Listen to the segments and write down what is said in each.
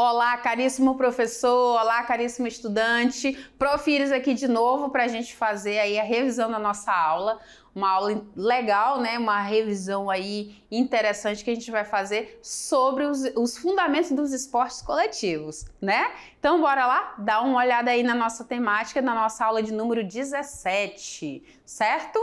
Olá, caríssimo professor, olá, caríssimo estudante. Profires aqui de novo para a gente fazer aí a revisão da nossa aula. Uma aula legal, né? Uma revisão aí interessante que a gente vai fazer sobre os, os fundamentos dos esportes coletivos, né? Então, bora lá Dá uma olhada aí na nossa temática, na nossa aula de número 17, certo?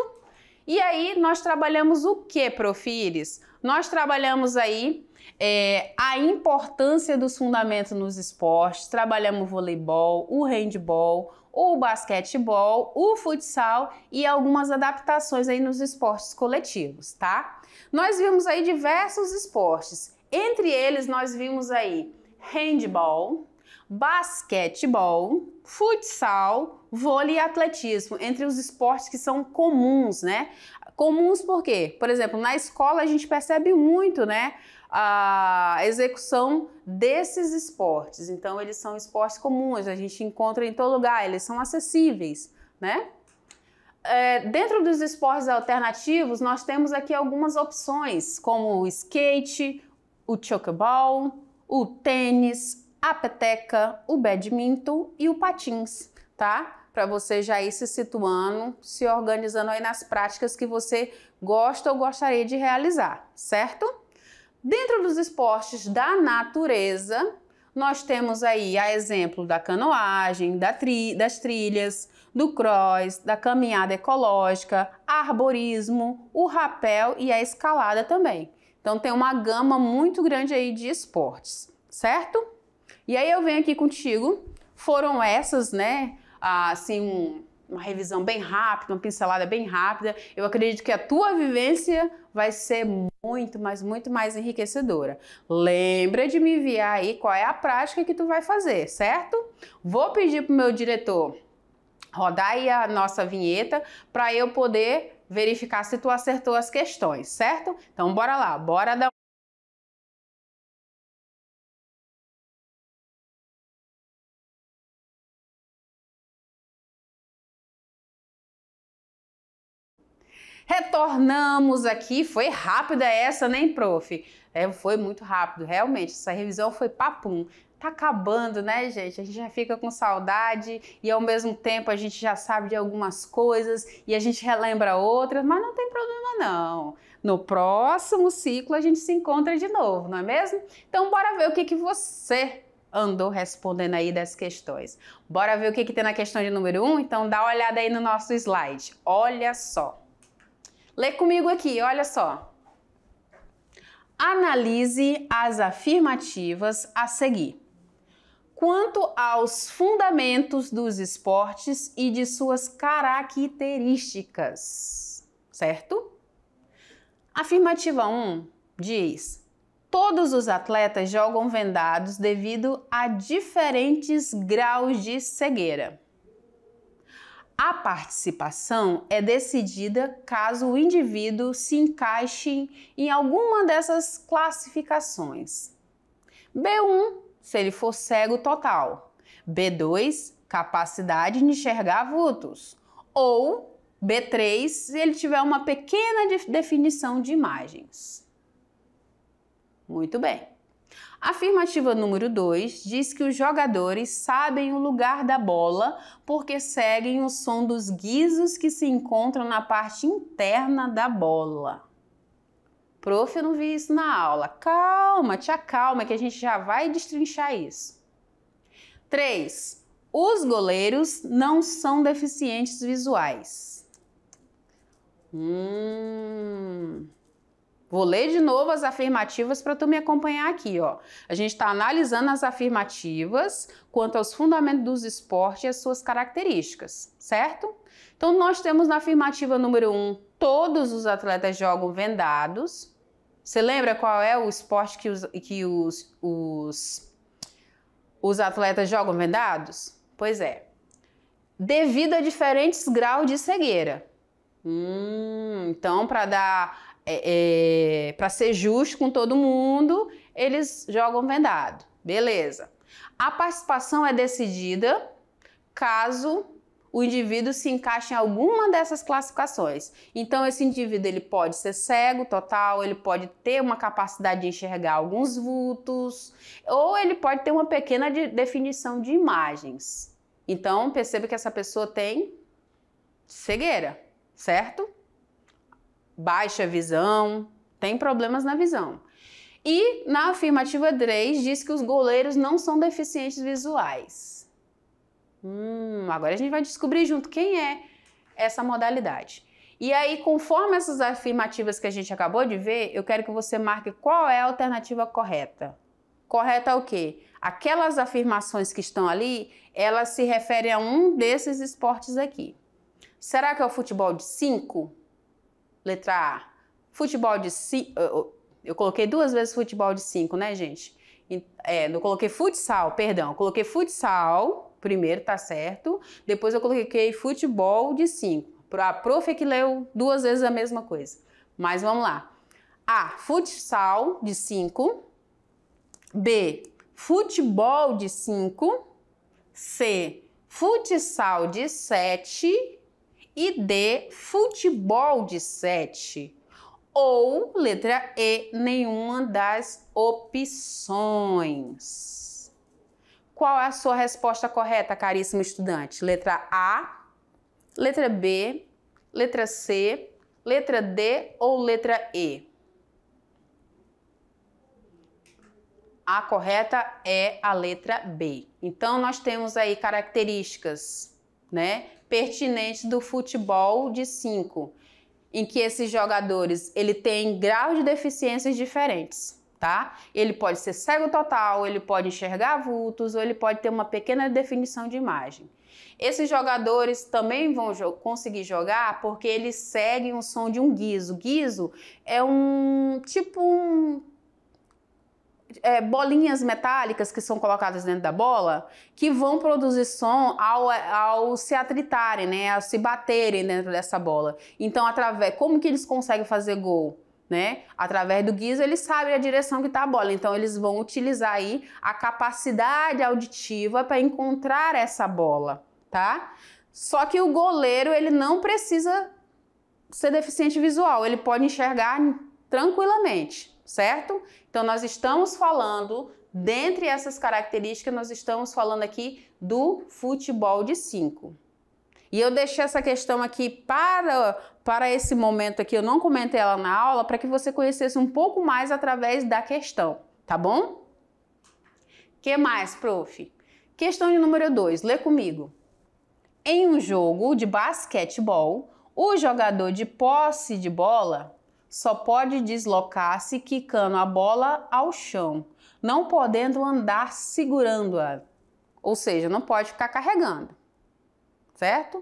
E aí, nós trabalhamos o que, Profires? Nós trabalhamos aí é, a importância dos fundamentos nos esportes, trabalhamos o voleibol, o handball, o basquetebol, o futsal e algumas adaptações aí nos esportes coletivos, tá? Nós vimos aí diversos esportes, entre eles nós vimos aí handball, basquetebol, futsal, vôlei e atletismo, entre os esportes que são comuns, né? Comuns por quê? Por exemplo, na escola a gente percebe muito, né? A execução desses esportes. Então, eles são esportes comuns, a gente encontra em todo lugar, eles são acessíveis, né? É, dentro dos esportes alternativos, nós temos aqui algumas opções, como o skate, o chocoball, o tênis, a peteca, o badminton e o patins tá? Para você já ir se situando, se organizando aí nas práticas que você gosta ou gostaria de realizar, certo? Dentro dos esportes da natureza, nós temos aí a exemplo da canoagem, da tri, das trilhas, do cross, da caminhada ecológica, arborismo, o rapel e a escalada também. Então tem uma gama muito grande aí de esportes, certo? E aí eu venho aqui contigo. Foram essas, né, assim, um, uma revisão bem rápida, uma pincelada bem rápida, eu acredito que a tua vivência vai ser muito, mas muito mais enriquecedora. Lembra de me enviar aí qual é a prática que tu vai fazer, certo? Vou pedir pro meu diretor rodar aí a nossa vinheta para eu poder verificar se tu acertou as questões, certo? Então bora lá, bora dar Retornamos aqui, foi rápida essa, nem, né, prof? É, foi muito rápido, realmente. Essa revisão foi papum tá acabando, né, gente? A gente já fica com saudade e ao mesmo tempo a gente já sabe de algumas coisas e a gente relembra outras, mas não tem problema não. No próximo ciclo a gente se encontra de novo, não é mesmo? Então bora ver o que que você andou respondendo aí das questões. Bora ver o que que tem na questão de número 1? Um? Então dá uma olhada aí no nosso slide. Olha só. Lê comigo aqui, olha só. Analise as afirmativas a seguir. Quanto aos fundamentos dos esportes e de suas características, certo? Afirmativa 1 diz: Todos os atletas jogam vendados devido a diferentes graus de cegueira. A participação é decidida caso o indivíduo se encaixe em alguma dessas classificações. B1, se ele for cego total. B2, capacidade de enxergar vultos. Ou B3, se ele tiver uma pequena definição de imagens. Muito bem afirmativa número 2 diz que os jogadores sabem o lugar da bola porque seguem o som dos guizos que se encontram na parte interna da bola. Prof, eu não vi isso na aula. Calma, te acalma que a gente já vai destrinchar isso. 3. Os goleiros não são deficientes visuais. Hum. Vou ler de novo as afirmativas para tu me acompanhar aqui, ó. A gente está analisando as afirmativas quanto aos fundamentos dos esportes e as suas características, certo? Então nós temos na afirmativa número 1, um, todos os atletas jogam vendados. Você lembra qual é o esporte que os, que os, os, os atletas jogam vendados? Pois é. Devido a diferentes graus de cegueira. Hum, então, para dar é, é para ser justo com todo mundo, eles jogam vendado. Beleza. A participação é decidida caso o indivíduo se encaixe em alguma dessas classificações. Então esse indivíduo ele pode ser cego total, ele pode ter uma capacidade de enxergar alguns vultos, ou ele pode ter uma pequena de definição de imagens. Então perceba que essa pessoa tem cegueira, certo? baixa visão, tem problemas na visão. E na afirmativa 3 diz que os goleiros não são deficientes visuais. Hum, agora a gente vai descobrir junto quem é essa modalidade. E aí, conforme essas afirmativas que a gente acabou de ver, eu quero que você marque qual é a alternativa correta. Correta é o quê? Aquelas afirmações que estão ali, elas se referem a um desses esportes aqui. Será que é o futebol de 5? Letra A, futebol de 5. Eu coloquei duas vezes futebol de 5, né, gente? É, eu coloquei futsal, perdão. Eu coloquei futsal, primeiro, tá certo. Depois eu coloquei futebol de 5. A prof é que leu duas vezes a mesma coisa. Mas vamos lá. A, futsal de 5. B, futebol de 5. C, futsal de 7 e D, futebol de 7. Ou letra E, nenhuma das opções. Qual é a sua resposta correta, caríssimo estudante? Letra A, letra B, letra C, letra D ou letra E? A correta é a letra B. Então nós temos aí características, né? pertinentes do futebol de 5, em que esses jogadores ele tem grau de deficiências diferentes. Tá? Ele pode ser cego total, ele pode enxergar vultos ou ele pode ter uma pequena definição de imagem. Esses jogadores também vão jo conseguir jogar porque eles seguem o som de um guiso. Guiso é um tipo um é, bolinhas metálicas que são colocadas dentro da bola que vão produzir som ao, ao se atritarem, né, ao se baterem dentro dessa bola. Então, através como que eles conseguem fazer gol? Né? Através do guiso, eles sabem a direção que está a bola. Então, eles vão utilizar aí a capacidade auditiva para encontrar essa bola, tá? Só que o goleiro, ele não precisa ser deficiente visual. Ele pode enxergar tranquilamente, certo? Então nós estamos falando, dentre essas características, nós estamos falando aqui do futebol de 5. E eu deixei essa questão aqui para, para esse momento aqui, eu não comentei ela na aula, para que você conhecesse um pouco mais através da questão, tá bom? que mais, prof? Questão de número 2, lê comigo. Em um jogo de basquetebol, o jogador de posse de bola só pode deslocar-se quicando a bola ao chão, não podendo andar segurando-a. Ou seja, não pode ficar carregando. Certo?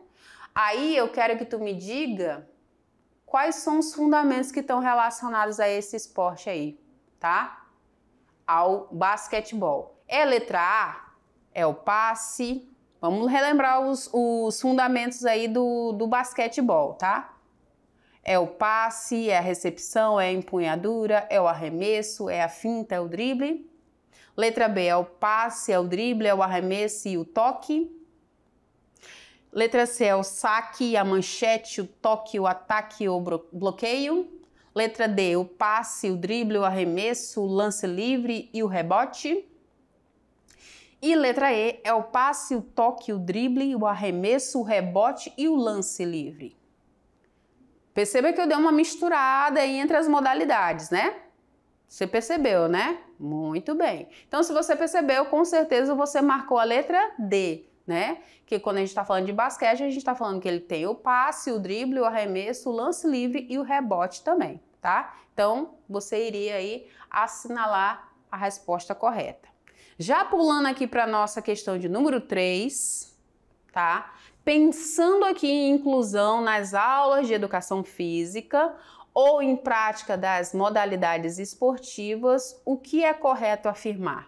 Aí eu quero que tu me diga quais são os fundamentos que estão relacionados a esse esporte aí, tá? Ao basquetebol. É letra A? É o passe. Vamos relembrar os, os fundamentos aí do, do basquetebol, tá? É o passe, é a recepção, é a empunhadura, é o arremesso, é a finta, é o drible. Letra B é o passe, é o drible, é o arremesso e o toque. Letra C é o saque, a manchete, o toque, o ataque ou bloqueio. Letra D, o passe, o drible, o arremesso, o lance livre e o rebote. E letra E é o passe, o toque, o drible, o arremesso, o rebote e o lance livre. Perceba que eu dei uma misturada aí entre as modalidades, né? Você percebeu, né? Muito bem. Então, se você percebeu, com certeza você marcou a letra D, né? Que quando a gente está falando de basquete, a gente está falando que ele tem o passe, o drible, o arremesso, o lance livre e o rebote também, tá? Então, você iria aí assinalar a resposta correta. Já pulando aqui para nossa questão de número 3, tá? pensando aqui em inclusão nas aulas de educação física ou em prática das modalidades esportivas, o que é correto afirmar?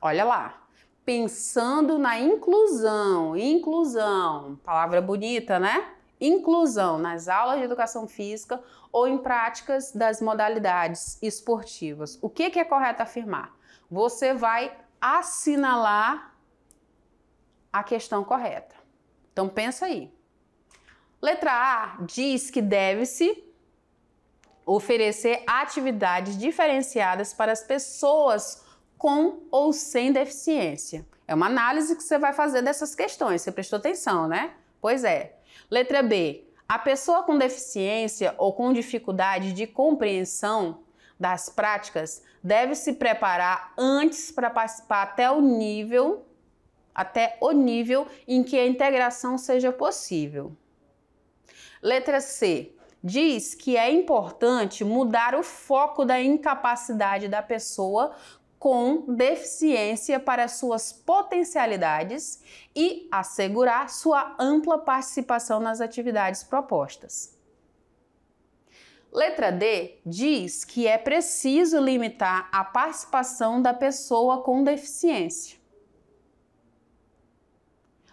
Olha lá, pensando na inclusão, inclusão, palavra bonita, né? Inclusão nas aulas de educação física ou em práticas das modalidades esportivas. O que, que é correto afirmar? Você vai assinalar a questão correta. Então pensa aí. Letra A diz que deve-se oferecer atividades diferenciadas para as pessoas com ou sem deficiência. É uma análise que você vai fazer dessas questões, você prestou atenção, né? Pois é. Letra B. A pessoa com deficiência ou com dificuldade de compreensão das práticas deve se preparar antes para participar até o nível até o nível em que a integração seja possível. Letra C. Diz que é importante mudar o foco da incapacidade da pessoa com deficiência para suas potencialidades e assegurar sua ampla participação nas atividades propostas. Letra D diz que é preciso limitar a participação da pessoa com deficiência.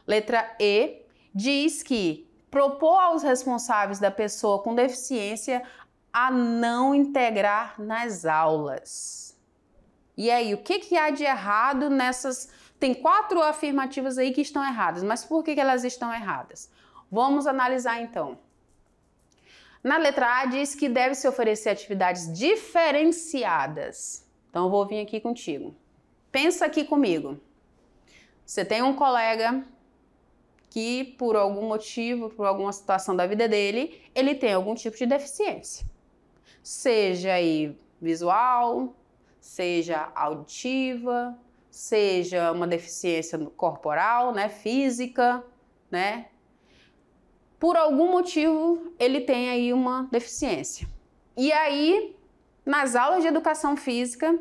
Letra E diz que propor aos responsáveis da pessoa com deficiência a não integrar nas aulas. E aí, o que, que há de errado nessas? Tem quatro afirmativas aí que estão erradas, mas por que, que elas estão erradas? Vamos analisar então. Na letra A diz que deve-se oferecer atividades diferenciadas. Então eu vou vir aqui contigo. Pensa aqui comigo. Você tem um colega que por algum motivo, por alguma situação da vida dele, ele tem algum tipo de deficiência. Seja aí visual, seja auditiva, seja uma deficiência corporal, né, física, né? Por algum motivo, ele tem aí uma deficiência. E aí, nas aulas de educação física,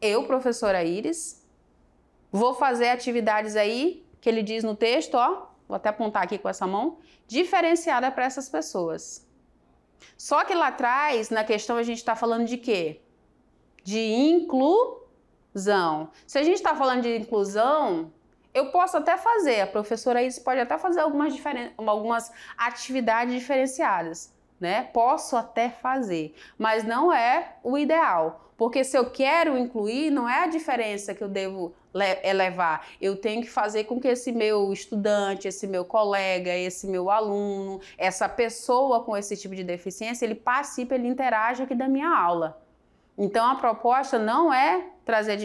eu, professora Iris, vou fazer atividades aí que ele diz no texto, ó, vou até apontar aqui com essa mão, diferenciada para essas pessoas. Só que lá atrás, na questão, a gente está falando de quê? De inclusão. Se a gente está falando de inclusão, eu posso até fazer, a professora Isis pode até fazer algumas, algumas atividades diferenciadas né? Posso até fazer, mas não é o ideal, porque se eu quero incluir, não é a diferença que eu devo elevar. Eu tenho que fazer com que esse meu estudante, esse meu colega, esse meu aluno, essa pessoa com esse tipo de deficiência, ele participe, ele interaja aqui da minha aula. Então a proposta não é trazer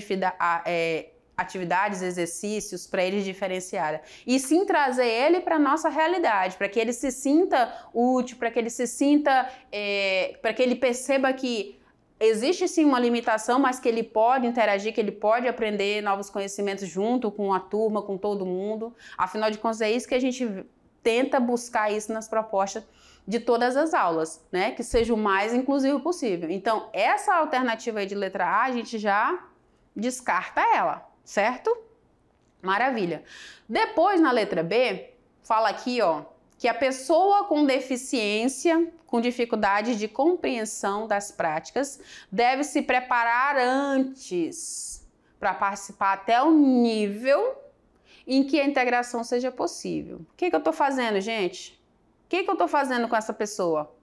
é, atividades, exercícios para eles diferenciarem e sim trazer ele para nossa realidade, para que ele se sinta útil, para que ele se sinta, é, para que ele perceba que existe sim uma limitação, mas que ele pode interagir, que ele pode aprender novos conhecimentos junto com a turma, com todo mundo. Afinal de contas é isso que a gente tenta buscar isso nas propostas de todas as aulas, né? Que seja o mais inclusivo possível. Então essa alternativa de letra A a gente já descarta ela certo? Maravilha. Depois, na letra B, fala aqui, ó, que a pessoa com deficiência, com dificuldade de compreensão das práticas, deve se preparar antes para participar até o nível em que a integração seja possível. O que, que eu estou fazendo, gente? O que, que eu estou fazendo com essa pessoa?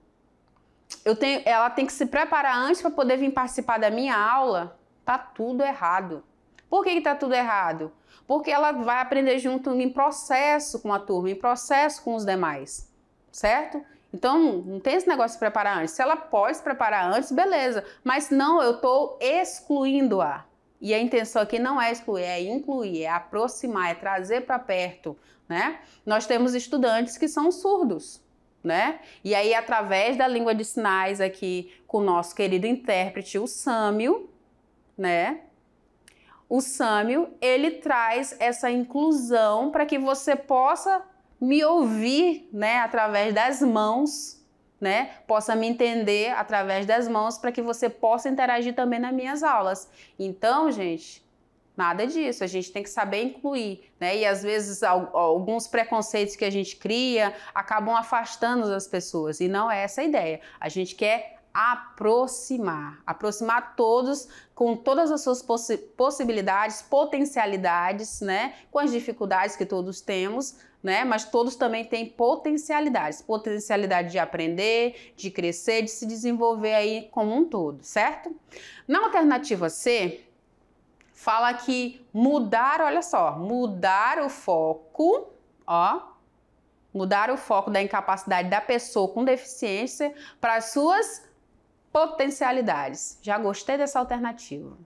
Eu tenho, ela tem que se preparar antes para poder vir participar da minha aula? Tá tudo errado. Por que está tudo errado? Porque ela vai aprender junto em processo com a turma, em processo com os demais, certo? Então, não tem esse negócio de preparar antes. Se ela pode se preparar antes, beleza. Mas não, eu estou excluindo-a. E a intenção aqui não é excluir, é incluir, é aproximar, é trazer para perto, né? Nós temos estudantes que são surdos, né? E aí, através da língua de sinais aqui, com o nosso querido intérprete, o Sâmio, né? o Sâmio, ele traz essa inclusão para que você possa me ouvir, né, através das mãos, né? Possa me entender através das mãos para que você possa interagir também nas minhas aulas. Então, gente, nada disso, a gente tem que saber incluir, né? E às vezes alguns preconceitos que a gente cria acabam afastando as pessoas e não é essa a ideia. A gente quer aproximar, aproximar todos com todas as suas possi possibilidades, potencialidades, né, com as dificuldades que todos temos, né, mas todos também têm potencialidades, potencialidade de aprender, de crescer, de se desenvolver aí como um todo, certo? Na alternativa C, fala que mudar, olha só, mudar o foco, ó, mudar o foco da incapacidade da pessoa com deficiência para suas potencialidades. Já gostei dessa alternativa.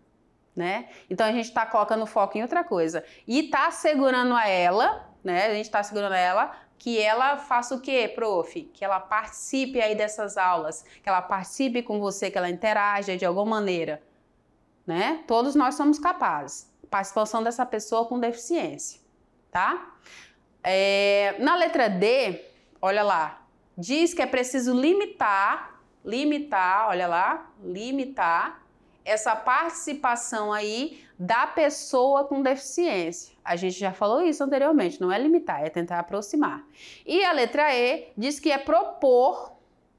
Né? Então a gente está colocando foco em outra coisa. E está segurando a ela, né? A gente está segurando a ela que ela faça o quê, prof? Que ela participe aí dessas aulas, que ela participe com você, que ela interaja de alguma maneira. Né? Todos nós somos capazes. Participação dessa pessoa com deficiência. Tá? É, na letra D, olha lá, diz que é preciso limitar limitar, olha lá, limitar essa participação aí da pessoa com deficiência. A gente já falou isso anteriormente, não é limitar, é tentar aproximar. E a letra E diz que é propor,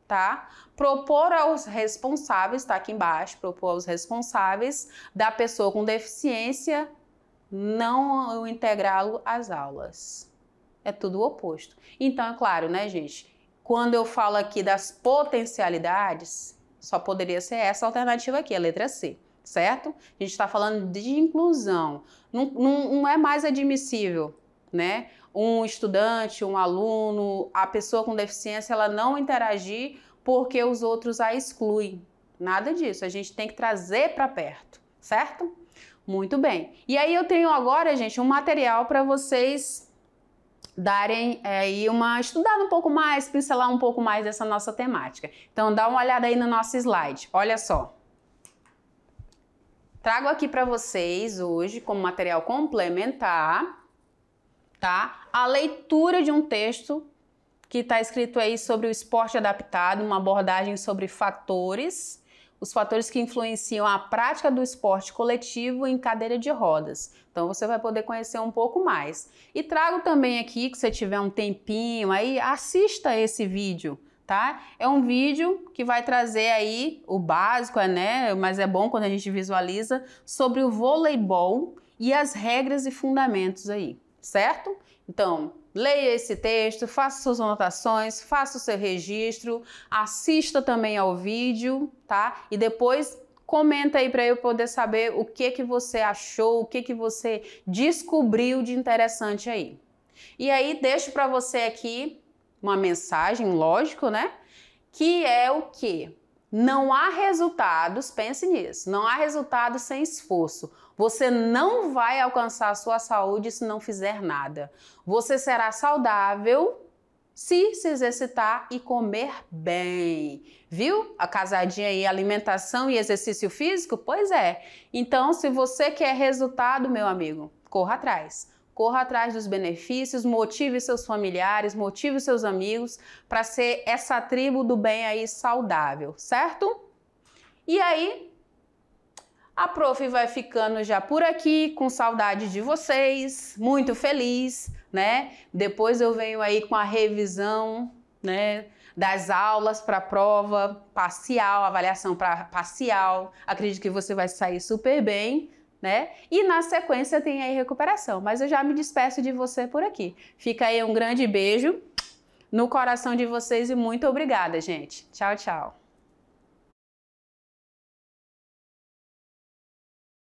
tá? Propor aos responsáveis, tá aqui embaixo, propor aos responsáveis da pessoa com deficiência não integrá-lo às aulas. É tudo o oposto. Então, é claro, né, gente? Quando eu falo aqui das potencialidades, só poderia ser essa alternativa aqui, a letra C, certo? A gente está falando de inclusão. Não, não, não é mais admissível, né? Um estudante, um aluno, a pessoa com deficiência, ela não interagir porque os outros a excluem. Nada disso. A gente tem que trazer para perto, certo? Muito bem. E aí eu tenho agora, gente, um material para vocês darem é, aí uma estudada um pouco mais, pincelar um pouco mais dessa nossa temática. Então dá uma olhada aí no nosso slide. Olha só. Trago aqui para vocês hoje como material complementar, tá? A leitura de um texto que está escrito aí sobre o esporte adaptado, uma abordagem sobre fatores os fatores que influenciam a prática do esporte coletivo em cadeira de rodas. Então você vai poder conhecer um pouco mais. E trago também aqui, que você tiver um tempinho aí, assista esse vídeo. Tá? É um vídeo que vai trazer aí o básico, é, né? Mas é bom quando a gente visualiza sobre o voleibol e as regras e fundamentos aí, certo? Então, leia esse texto, faça suas anotações, faça o seu registro, assista também ao vídeo, tá? E depois comenta aí para eu poder saber o que que você achou, o que que você descobriu de interessante aí. E aí deixo para você aqui uma mensagem, lógico, né? Que é o que não há resultados, pense nisso, não há resultados sem esforço. Você não vai alcançar a sua saúde se não fizer nada. Você será saudável se se exercitar e comer bem. Viu? A casadinha aí, alimentação e exercício físico? Pois é. Então, se você quer resultado, meu amigo, corra atrás. Corra atrás dos benefícios, motive seus familiares, motive seus amigos para ser essa tribo do bem aí saudável, certo? E aí, a prof vai ficando já por aqui, com saudade de vocês, muito feliz, né? Depois eu venho aí com a revisão, né? Das aulas para prova, parcial, avaliação para parcial. Acredito que você vai sair super bem, né? E na sequência tem aí recuperação. Mas eu já me despeço de você por aqui. Fica aí um grande beijo no coração de vocês e muito obrigada, gente. Tchau, tchau.